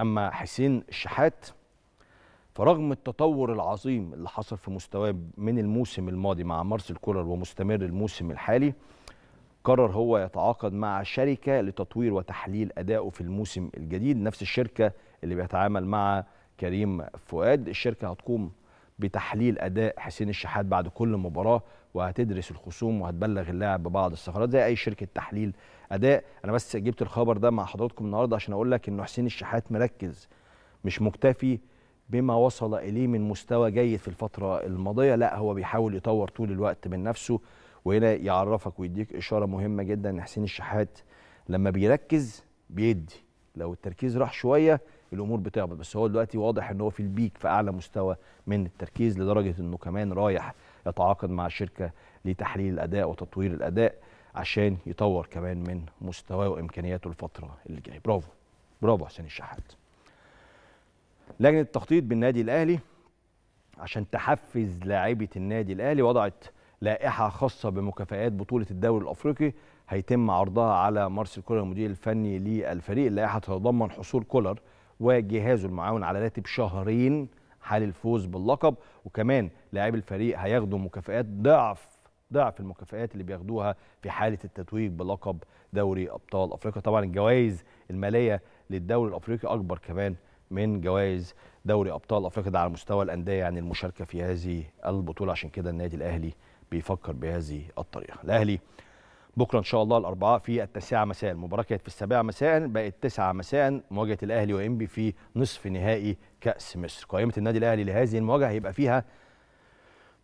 أما حسين الشحات فرغم التطور العظيم اللي حصل في مستواه من الموسم الماضي مع مارسيل كولر ومستمر الموسم الحالي قرر هو يتعاقد مع شركة لتطوير وتحليل أدائه في الموسم الجديد نفس الشركة اللي بيتعامل مع كريم فؤاد الشركة هتقوم بتحليل اداء حسين الشحات بعد كل مباراه وهتدرس الخصوم وهتبلغ اللاعب ببعض الثغرات زي اي شركه تحليل اداء انا بس جبت الخبر ده مع حضراتكم النهارده عشان اقول لك ان حسين الشحات مركز مش مكتفي بما وصل اليه من مستوى جيد في الفتره الماضيه لا هو بيحاول يطور طول الوقت من نفسه وهنا يعرفك ويديك اشاره مهمه جدا ان حسين الشحات لما بيركز بيدي لو التركيز راح شويه الامور بتقبض بس هو دلوقتي واضح ان هو في البيك في اعلى مستوى من التركيز لدرجه انه كمان رايح يتعاقد مع شركه لتحليل الاداء وتطوير الاداء عشان يطور كمان من مستواه وامكانياته الفتره اللي جايه برافو برافو حسين الشحات لجنه التخطيط بالنادي الاهلي عشان تحفز لاعيبه النادي الاهلي وضعت لائحه خاصه بمكافئات بطوله الدوري الافريقي هيتم عرضها على مارسيل كولر المدير الفني للفريق اللائحه تتضمن حصول كولر وجهازه المعاون على راتب شهرين حال الفوز باللقب وكمان لاعبي الفريق هياخدوا مكافئات ضعف ضعف المكافئات اللي بياخدوها في حاله التتويج بلقب دوري ابطال افريقيا طبعا الجوائز الماليه للدوري الافريقي اكبر كمان من جوائز دوري ابطال افريقيا ده على مستوى الانديه يعني المشاركه في هذه البطوله عشان كده النادي الاهلي بيفكر بهذه الطريقه الاهلي بكره ان شاء الله الاربعاء في التاسعه مساء المباراه كانت في السابعه مساء بقت 9 مساء مواجهه الاهلي وانبي في نصف نهائي كاس مصر قائمه النادي الاهلي لهذه المواجهه هيبقى فيها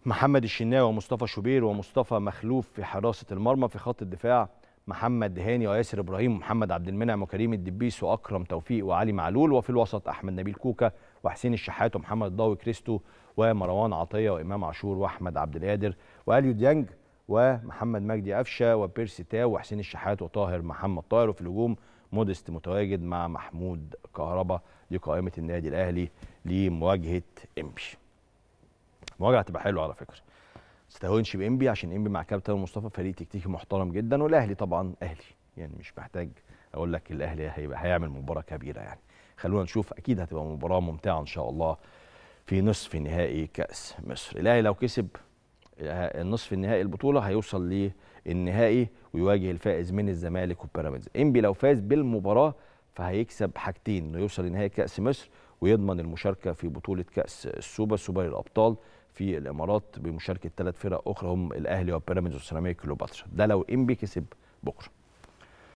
محمد الشناوي ومصطفى شوبير ومصطفى مخلوف في حراسه المرمى في خط الدفاع محمد هاني وياسر ابراهيم ومحمد عبد المنعم وكريم الدبيس واكرم توفيق وعلي معلول وفي الوسط احمد نبيل كوكا وحسين الشحات ومحمد الضوي كريستو ومروان عطيه وامام عاشور واحمد عبد القادر واليو ديانج ومحمد مجدي قفشه وبيرسي تاو وحسين الشحات وطاهر محمد طاهر وفي الهجوم مودست متواجد مع محمود كهربا دي قائمه النادي الاهلي لمواجهه انبي مواجهه هتبقى حلوه على فكره ما تستهونش بانبي عشان انبي مع كابتن مصطفى فريق تكتيكي محترم جدا والاهلي طبعا اهلي يعني مش محتاج اقول لك الاهلي هيبقى هيعمل مباراه كبيره يعني خلونا نشوف اكيد هتبقى مباراه ممتعه ان شاء الله في نصف نهائي كاس مصر الاهلي لو كسب آه، النصف النهائي البطوله هيوصل للنهائي ويواجه الفائز من الزمالك وبيراميدز انبي لو فاز بالمباراه فهيكسب حاجتين انه يوصل لنهائي كاس مصر ويضمن المشاركه في بطوله كاس السوبر سوبر الابطال في الامارات بمشاركه ثلاث فرق اخرى هم الاهلي وبيراميدز والسيراميك كليوباترا ده لو انبي كسب بكره